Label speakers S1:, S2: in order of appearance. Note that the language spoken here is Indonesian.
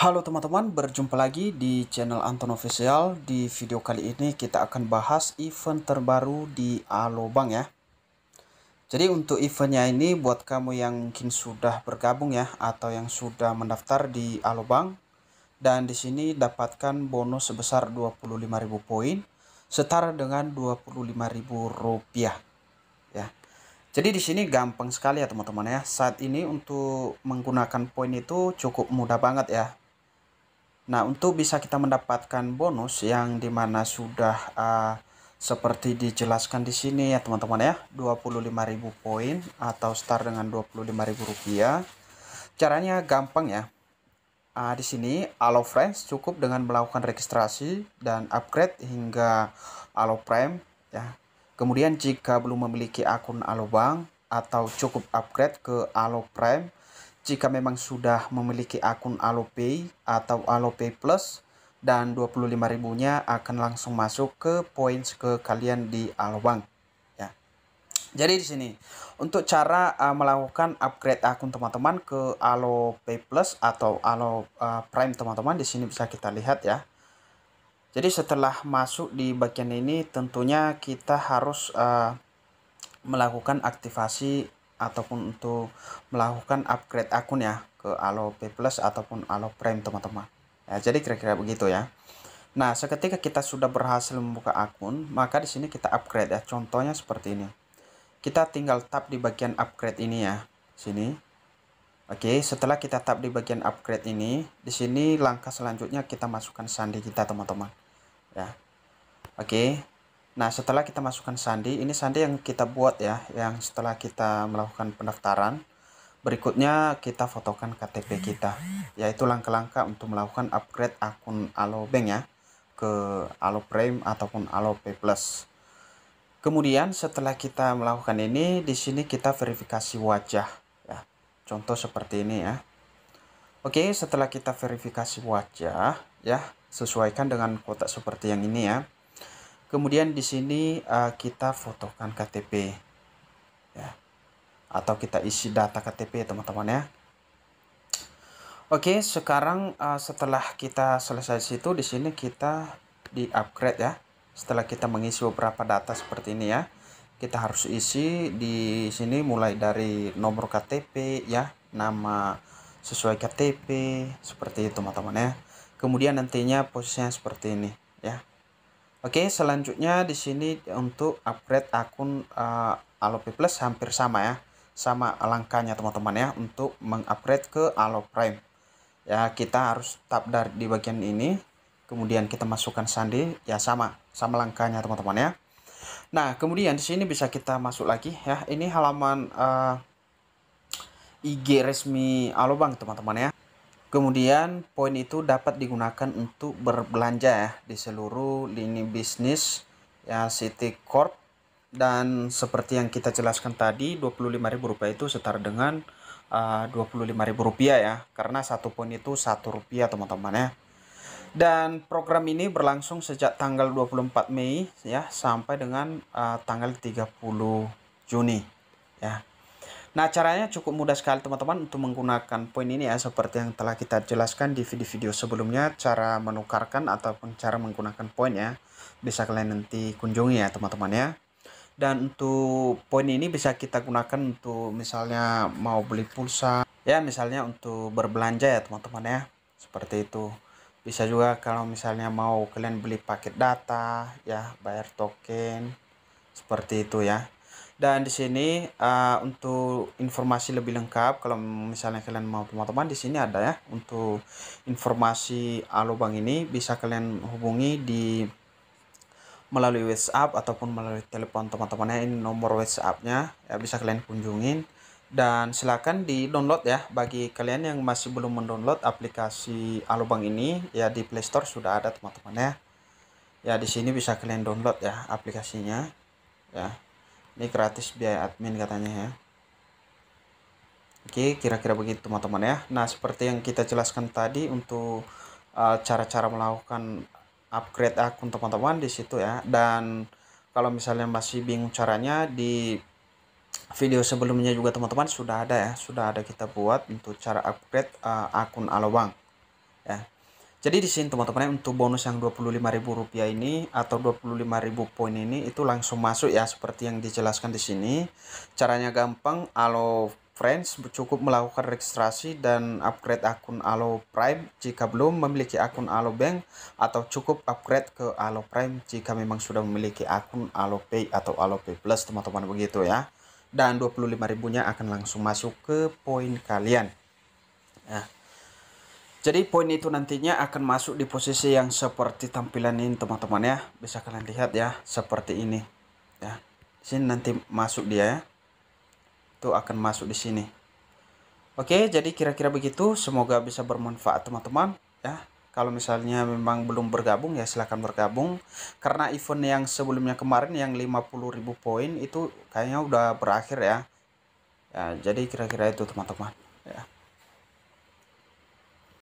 S1: Halo teman-teman, berjumpa lagi di channel Anton Official. Di video kali ini kita akan bahas event terbaru di Alobang ya. Jadi untuk eventnya ini buat kamu yang mungkin sudah bergabung ya atau yang sudah mendaftar di Alobang dan di sini dapatkan bonus sebesar 25.000 poin setara dengan 25.000 rupiah ya. Jadi di sini gampang sekali ya teman-teman ya. Saat ini untuk menggunakan poin itu cukup mudah banget ya Nah, untuk bisa kita mendapatkan bonus yang dimana sudah uh, seperti dijelaskan di sini ya teman-teman ya, 25.000 poin atau start dengan 25.000 rupiah. Caranya gampang ya. Uh, di sini Allo Friends cukup dengan melakukan registrasi dan upgrade hingga Allo Prime ya. Kemudian jika belum memiliki akun Allo Bank atau cukup upgrade ke Allo Prime jika memang sudah memiliki akun AloPay atau AloPay Plus dan 25.000-nya akan langsung masuk ke points ke kalian di Alobank. Ya. Jadi di sini untuk cara uh, melakukan upgrade akun teman-teman ke AloPay Plus atau Alo uh, Prime teman-teman di sini bisa kita lihat ya. Jadi setelah masuk di bagian ini tentunya kita harus uh, melakukan aktivasi ataupun untuk melakukan upgrade akun ya ke Alo P Plus ataupun Alo Prime teman-teman. Ya, jadi kira-kira begitu ya. Nah, seketika kita sudah berhasil membuka akun, maka di sini kita upgrade ya. Contohnya seperti ini. Kita tinggal tap di bagian upgrade ini ya. Sini. Oke, setelah kita tap di bagian upgrade ini, di sini langkah selanjutnya kita masukkan sandi kita, teman-teman. Ya. Oke, Nah, setelah kita masukkan sandi, ini sandi yang kita buat ya, yang setelah kita melakukan pendaftaran. Berikutnya kita fotokan KTP kita, yaitu langkah-langkah untuk melakukan upgrade akun Alo Bank ya ke Alo Prime ataupun Alo Pay Plus. Kemudian setelah kita melakukan ini, di sini kita verifikasi wajah ya. Contoh seperti ini ya. Oke, setelah kita verifikasi wajah ya, sesuaikan dengan kotak seperti yang ini ya. Kemudian di sini uh, kita fotokan KTP. Ya. Atau kita isi data KTP ya, teman-teman ya. Oke, sekarang uh, setelah kita selesai situ di sini kita di upgrade ya. Setelah kita mengisi beberapa data seperti ini ya. Kita harus isi di sini mulai dari nomor KTP ya, nama sesuai KTP seperti itu teman-teman ya. Kemudian nantinya posisinya seperti ini ya Oke, selanjutnya di sini untuk upgrade akun uh, eh, Alope Plus hampir sama ya. Sama langkahnya teman-teman ya untuk mengupgrade ke Alo Prime. Ya, kita harus tap dari di bagian ini, kemudian kita masukkan sandi ya sama, sama langkahnya teman-teman ya. Nah, kemudian di sini bisa kita masuk lagi ya. Ini halaman uh, eh, IG resmi Alobank teman-teman ya. Kemudian poin itu dapat digunakan untuk berbelanja ya di seluruh lini bisnis ya City Corp dan seperti yang kita jelaskan tadi rp rupiah itu setara dengan ah, uh, Rp25.000 ya karena satu poin itu satu rupiah teman-teman ya. Dan program ini berlangsung sejak tanggal 24 Mei ya sampai dengan uh, tanggal 30 Juni ya. Nah, caranya cukup mudah sekali teman-teman untuk menggunakan poin ini ya seperti yang telah kita jelaskan di video-video sebelumnya cara menukarkan ataupun cara menggunakan poin ya. Bisa kalian nanti kunjungi ya teman-teman ya. Dan untuk poin ini bisa kita gunakan untuk misalnya mau beli pulsa ya misalnya untuk berbelanja ya teman-teman ya. Seperti itu. Bisa juga kalau misalnya mau kalian beli paket data ya, bayar token seperti itu ya dan di sini uh, untuk informasi lebih lengkap kalau misalnya kalian mau teman-teman di sini ada ya untuk informasi eh, lubang ini bisa kalian hubungi di melalui WhatsApp ataupun melalui telepon teman-temannya ini nomor WhatsAppnya ya bisa kalian kunjungin dan silakan di download ya bagi kalian yang masih belum mendownload aplikasi Alubang eh, ini ya di Play Store sudah ada teman-teman ya ya di sini bisa kalian download ya aplikasinya ya ini gratis biaya admin katanya ya oke kira-kira begitu teman-teman ya nah seperti yang kita jelaskan tadi untuk eh, cara-cara uh, melakukan upgrade akun teman-teman di situ ya dan kalau misalnya masih bingung caranya di video sebelumnya juga teman-teman sudah ada ya sudah ada kita buat untuk cara upgrade uh, akun alobank ya jadi di sini teman-teman untuk bonus yang rp rupiah ini atau 25.000 poin ini itu langsung masuk ya seperti yang dijelaskan di sini. Caranya gampang, Alo Friends cukup melakukan registrasi dan upgrade akun Alo Prime jika belum memiliki akun Alo Bank atau cukup upgrade ke Alo Prime jika memang sudah memiliki akun Alo Pay atau Alo Pay Plus teman-teman begitu ya. Dan 25.000-nya akan langsung masuk ke poin kalian. Nah, jadi poin itu nantinya akan masuk di posisi yang seperti tampilan ini teman-teman ya. Bisa kalian lihat ya seperti ini. Ya. Di sini nanti masuk dia ya. Itu akan masuk di sini. Oke, jadi kira-kira begitu. Semoga bisa bermanfaat teman-teman ya. Kalau misalnya memang belum bergabung ya silahkan bergabung. Karena event yang sebelumnya kemarin yang 50.000 poin itu kayaknya udah berakhir ya. Ya, jadi kira-kira itu teman-teman ya.